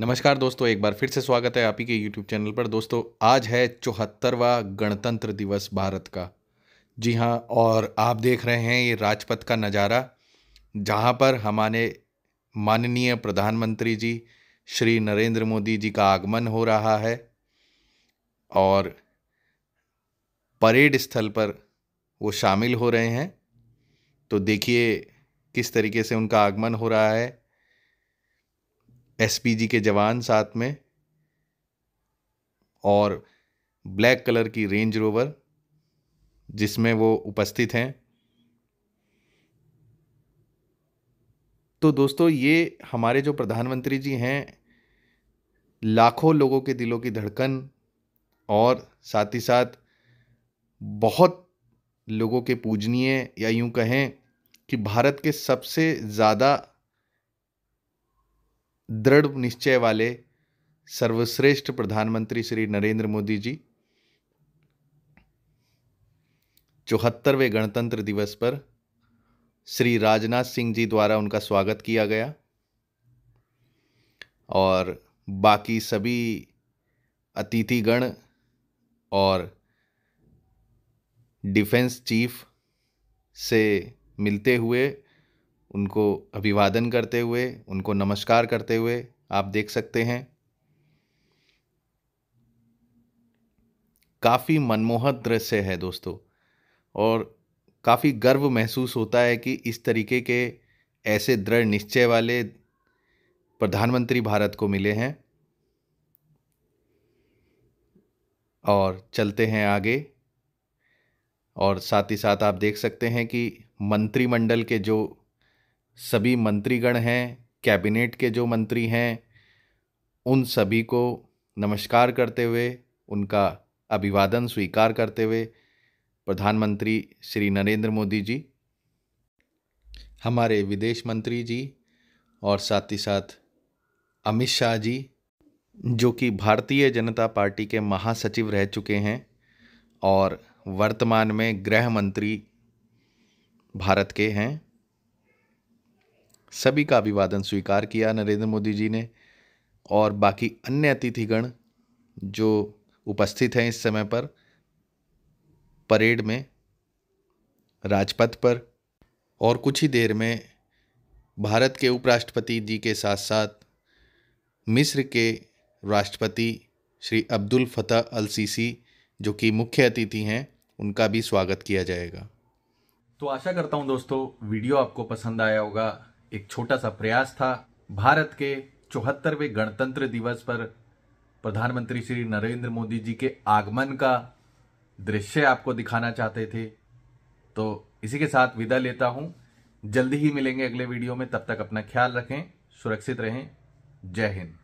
नमस्कार दोस्तों एक बार फिर से स्वागत है आप ही के यूट्यूब चैनल पर दोस्तों आज है चौहत्तरवा गणतंत्र दिवस भारत का जी हाँ और आप देख रहे हैं ये राजपथ का नज़ारा जहाँ पर हमारे माननीय प्रधानमंत्री जी श्री नरेंद्र मोदी जी का आगमन हो रहा है और परेड स्थल पर वो शामिल हो रहे हैं तो देखिए किस तरीके से उनका आगमन हो रहा है एसपीजी के जवान साथ में और ब्लैक कलर की रेंज रोवर जिसमें वो उपस्थित हैं तो दोस्तों ये हमारे जो प्रधानमंत्री जी हैं लाखों लोगों के दिलों की धड़कन और साथ ही साथ बहुत लोगों के पूजनीय या यूं कहें कि भारत के सबसे ज़्यादा दृढ़ निश्चय वाले सर्वश्रेष्ठ प्रधानमंत्री श्री नरेंद्र मोदी जी चौहत्तरवें गणतंत्र दिवस पर श्री राजनाथ सिंह जी द्वारा उनका स्वागत किया गया और बाकी सभी अतिथिगण और डिफेंस चीफ से मिलते हुए उनको अभिवादन करते हुए उनको नमस्कार करते हुए आप देख सकते हैं काफ़ी मनमोहक दृश्य है दोस्तों और काफ़ी गर्व महसूस होता है कि इस तरीके के ऐसे दृढ़ निश्चय वाले प्रधानमंत्री भारत को मिले हैं और चलते हैं आगे और साथ ही साथ आप देख सकते हैं कि मंत्रिमंडल के जो सभी मंत्रीगण हैं कैबिनेट के जो मंत्री हैं उन सभी को नमस्कार करते हुए उनका अभिवादन स्वीकार करते हुए प्रधानमंत्री श्री नरेंद्र मोदी जी हमारे विदेश मंत्री जी और साथ ही साथ अमित शाह जी जो कि भारतीय जनता पार्टी के महासचिव रह चुके हैं और वर्तमान में गृह मंत्री भारत के हैं सभी का अभिवादन स्वीकार किया नरेंद्र मोदी जी ने और बाकी अन्य अतिथिगण जो उपस्थित हैं इस समय पर परेड में राजपथ पर और कुछ ही देर में भारत के उपराष्ट्रपति जी के साथ साथ मिस्र के राष्ट्रपति श्री अब्दुल फतह अल सीसी जो कि मुख्य अतिथि हैं उनका भी स्वागत किया जाएगा तो आशा करता हूं दोस्तों वीडियो आपको पसंद आया होगा एक छोटा सा प्रयास था भारत के चौहत्तरवें गणतंत्र दिवस पर प्रधानमंत्री श्री नरेंद्र मोदी जी के आगमन का दृश्य आपको दिखाना चाहते थे तो इसी के साथ विदा लेता हूं जल्दी ही मिलेंगे अगले वीडियो में तब तक अपना ख्याल रखें सुरक्षित रहें जय हिंद